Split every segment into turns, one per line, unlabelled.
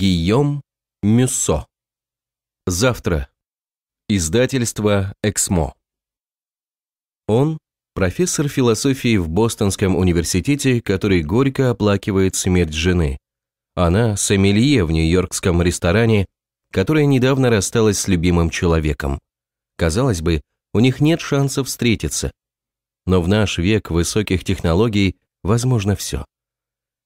Гийом Мюссо. Завтра. Издательство «Эксмо». Он – профессор философии в Бостонском университете, который горько оплакивает смерть жены. Она – сомелье в нью-йоркском ресторане, которая недавно рассталась с любимым человеком. Казалось бы, у них нет шансов встретиться. Но в наш век высоких технологий возможно все.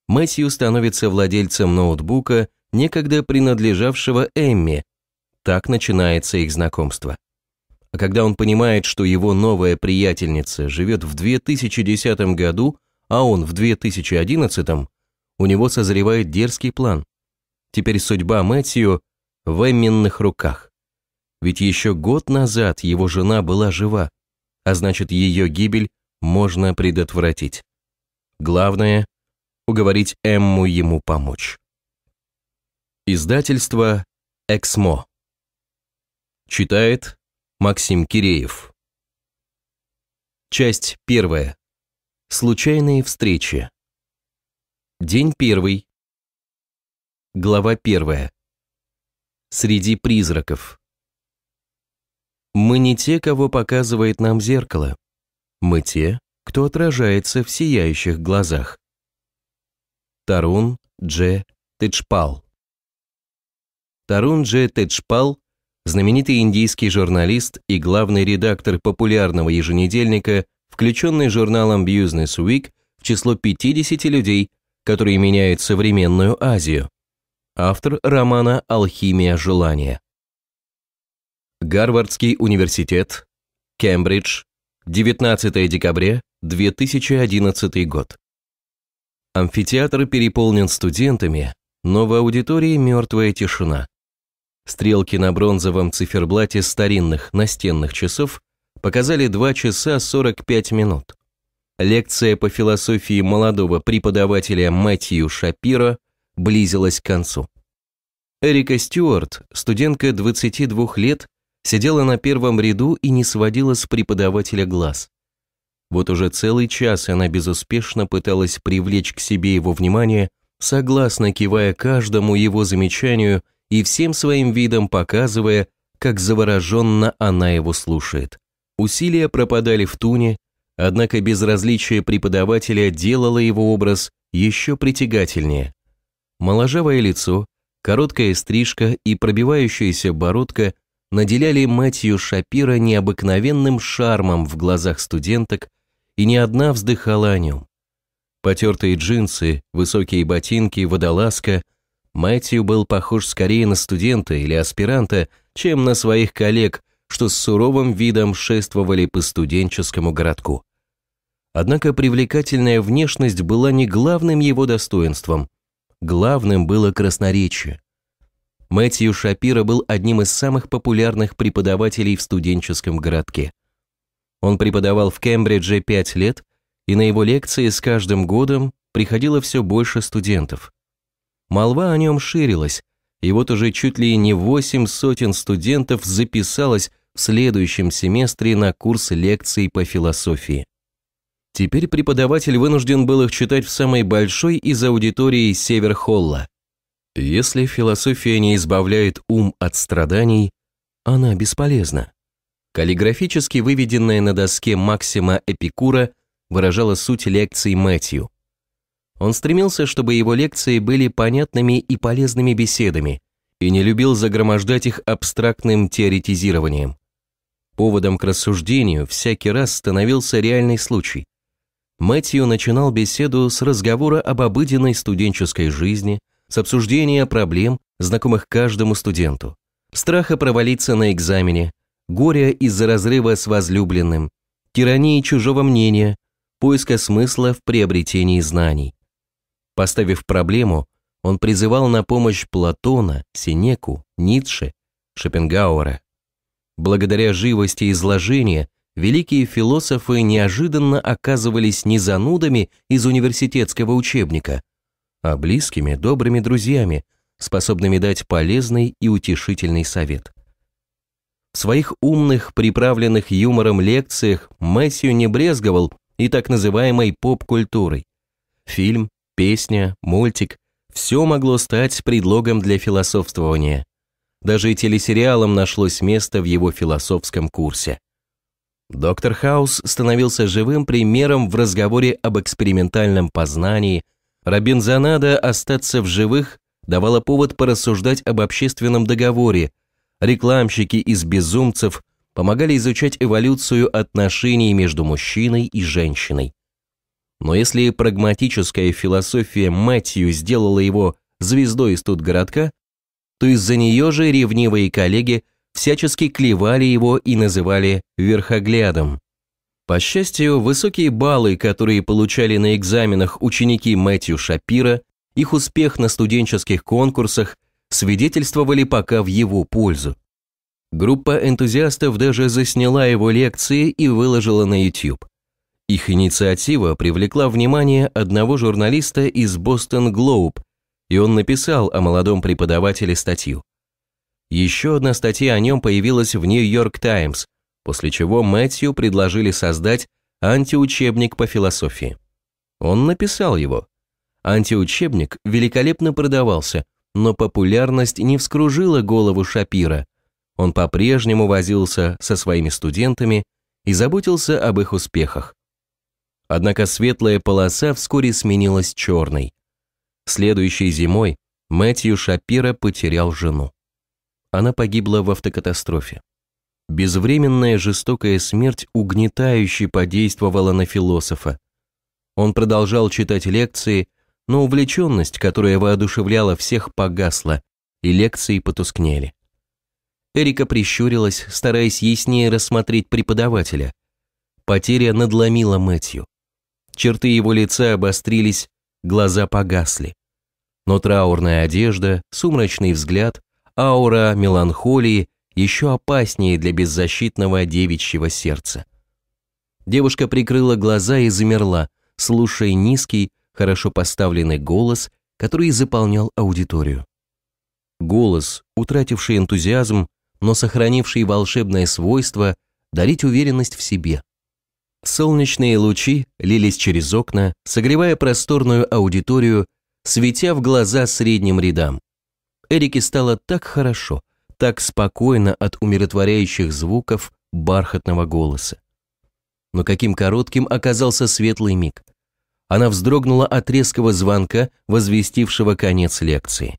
Мэтью становится владельцем ноутбука – некогда принадлежавшего Эмми. Так начинается их знакомство. А когда он понимает, что его новая приятельница живет в 2010 году, а он в 2011, у него созревает дерзкий план. Теперь судьба Мэтью в Эмминных руках. Ведь еще год назад его жена была жива, а значит ее гибель можно предотвратить. Главное – уговорить Эмму ему помочь. Издательство «Эксмо». Читает Максим Киреев. Часть первая. Случайные встречи. День первый. Глава первая. Среди призраков. Мы не те, кого показывает нам зеркало. Мы те, кто отражается в сияющих глазах. Тарун Дже Течпал. Тарунджи Теджпал, знаменитый индийский журналист и главный редактор популярного еженедельника, включенный журналом Business Week в число 50 людей, которые меняют современную Азию. Автор романа «Алхимия желания». Гарвардский университет, Кембридж, 19 декабря 2011 год. Амфитеатр переполнен студентами, но в аудитории мертвая тишина. Стрелки на бронзовом циферблате старинных настенных часов показали 2 часа 45 минут. Лекция по философии молодого преподавателя Мэтью Шапира близилась к концу. Эрика Стюарт, студентка 22 лет, сидела на первом ряду и не сводила с преподавателя глаз. Вот уже целый час она безуспешно пыталась привлечь к себе его внимание, согласно кивая каждому его замечанию – и всем своим видом показывая, как завороженно она его слушает. Усилия пропадали в туне, однако безразличие преподавателя делало его образ еще притягательнее. Моложавое лицо, короткая стрижка и пробивающаяся бородка наделяли Мэтью Шапира необыкновенным шармом в глазах студенток, и ни одна вздыхала о нем. Потертые джинсы, высокие ботинки, водолазка – Мэтью был похож скорее на студента или аспиранта, чем на своих коллег, что с суровым видом шествовали по студенческому городку. Однако привлекательная внешность была не главным его достоинством. Главным было красноречие. Мэтью Шапира был одним из самых популярных преподавателей в студенческом городке. Он преподавал в Кембридже пять лет, и на его лекции с каждым годом приходило все больше студентов. Молва о нем ширилась, и вот уже чуть ли не восемь сотен студентов записалось в следующем семестре на курс лекций по философии. Теперь преподаватель вынужден был их читать в самой большой из аудитории Северхолла. Если философия не избавляет ум от страданий, она бесполезна. Каллиграфически выведенная на доске Максима Эпикура выражала суть лекций Мэтью. Он стремился, чтобы его лекции были понятными и полезными беседами и не любил загромождать их абстрактным теоретизированием. Поводом к рассуждению всякий раз становился реальный случай. Мэтью начинал беседу с разговора об обыденной студенческой жизни, с обсуждения проблем, знакомых каждому студенту, страха провалиться на экзамене, горя из-за разрыва с возлюбленным, тирании чужого мнения, поиска смысла в приобретении знаний. Поставив проблему, он призывал на помощь Платона, Синеку, Ницше, Шопенгауэра. Благодаря живости изложения великие философы неожиданно оказывались не занудами из университетского учебника, а близкими, добрыми друзьями, способными дать полезный и утешительный совет. В своих умных, приправленных юмором лекциях Мэсью не брезговал и так называемой поп-культурой. Фильм песня, мультик – все могло стать предлогом для философствования. Даже и телесериалам нашлось место в его философском курсе. Доктор Хаус становился живым примером в разговоре об экспериментальном познании. Робинзонада «Остаться в живых» давала повод порассуждать об общественном договоре. Рекламщики из «Безумцев» помогали изучать эволюцию отношений между мужчиной и женщиной. Но если прагматическая философия матью сделала его звездой из тут городка, то из-за нее же ревнивые коллеги всячески клевали его и называли верхоглядом. По счастью, высокие баллы, которые получали на экзаменах ученики Мэтью Шапира, их успех на студенческих конкурсах свидетельствовали пока в его пользу. Группа энтузиастов даже засняла его лекции и выложила на YouTube. Их инициатива привлекла внимание одного журналиста из Бостон Глоуб, и он написал о молодом преподавателе статью. Еще одна статья о нем появилась в Нью-Йорк Таймс, после чего Мэтью предложили создать антиучебник по философии. Он написал его. Антиучебник великолепно продавался, но популярность не вскружила голову Шапира. Он по-прежнему возился со своими студентами и заботился об их успехах. Однако светлая полоса вскоре сменилась черной. Следующей зимой Мэтью Шапира потерял жену. Она погибла в автокатастрофе. Безвременная жестокая смерть угнетающе подействовала на философа. Он продолжал читать лекции, но увлеченность, которая воодушевляла всех, погасла, и лекции потускнели. Эрика прищурилась, стараясь яснее рассмотреть преподавателя. Потеря надломила Мэтью. Черты его лица обострились, глаза погасли. Но траурная одежда, сумрачный взгляд, аура меланхолии еще опаснее для беззащитного девичьего сердца. Девушка прикрыла глаза и замерла, слушая низкий, хорошо поставленный голос, который заполнял аудиторию. Голос, утративший энтузиазм, но сохранивший волшебное свойство дарить уверенность в себе – Солнечные лучи лились через окна, согревая просторную аудиторию, светя в глаза средним рядам. Эрике стало так хорошо, так спокойно от умиротворяющих звуков бархатного голоса. Но каким коротким оказался светлый миг. Она вздрогнула от резкого звонка, возвестившего конец лекции.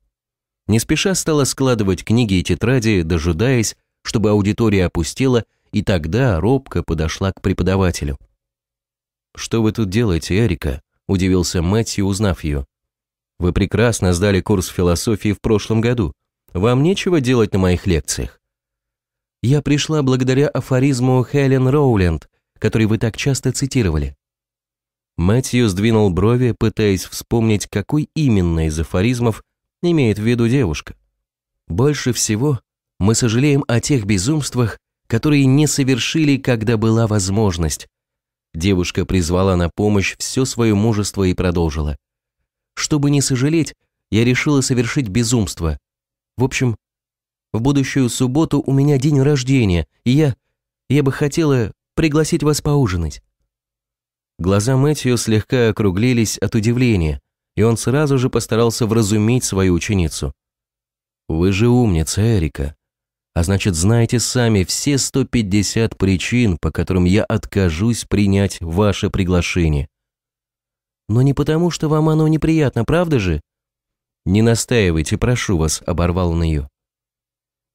Не спеша стала складывать книги и тетради, дожидаясь, чтобы аудитория опустела – и тогда робко подошла к преподавателю. «Что вы тут делаете, Эрика?» – удивился Мэтью, узнав ее. «Вы прекрасно сдали курс философии в прошлом году. Вам нечего делать на моих лекциях». «Я пришла благодаря афоризму Хелен Роуленд, который вы так часто цитировали». Мэтью сдвинул брови, пытаясь вспомнить, какой именно из афоризмов имеет в виду девушка. «Больше всего мы сожалеем о тех безумствах, которые не совершили, когда была возможность. Девушка призвала на помощь все свое мужество и продолжила. Чтобы не сожалеть, я решила совершить безумство. В общем, в будущую субботу у меня день рождения, и я... я бы хотела пригласить вас поужинать». Глаза Мэтью слегка округлились от удивления, и он сразу же постарался вразумить свою ученицу. «Вы же умница, Эрика. А значит, знаете сами все 150 причин, по которым я откажусь принять ваше приглашение. Но не потому, что вам оно неприятно, правда же? Не настаивайте, прошу вас, оборвал он ее.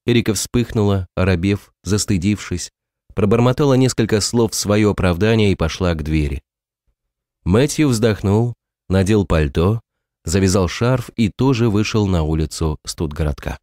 Эрика вспыхнула, оробев, застыдившись, пробормотала несколько слов в свое оправдание и пошла к двери. Мэтью вздохнул, надел пальто, завязал шарф и тоже вышел на улицу Студгородка.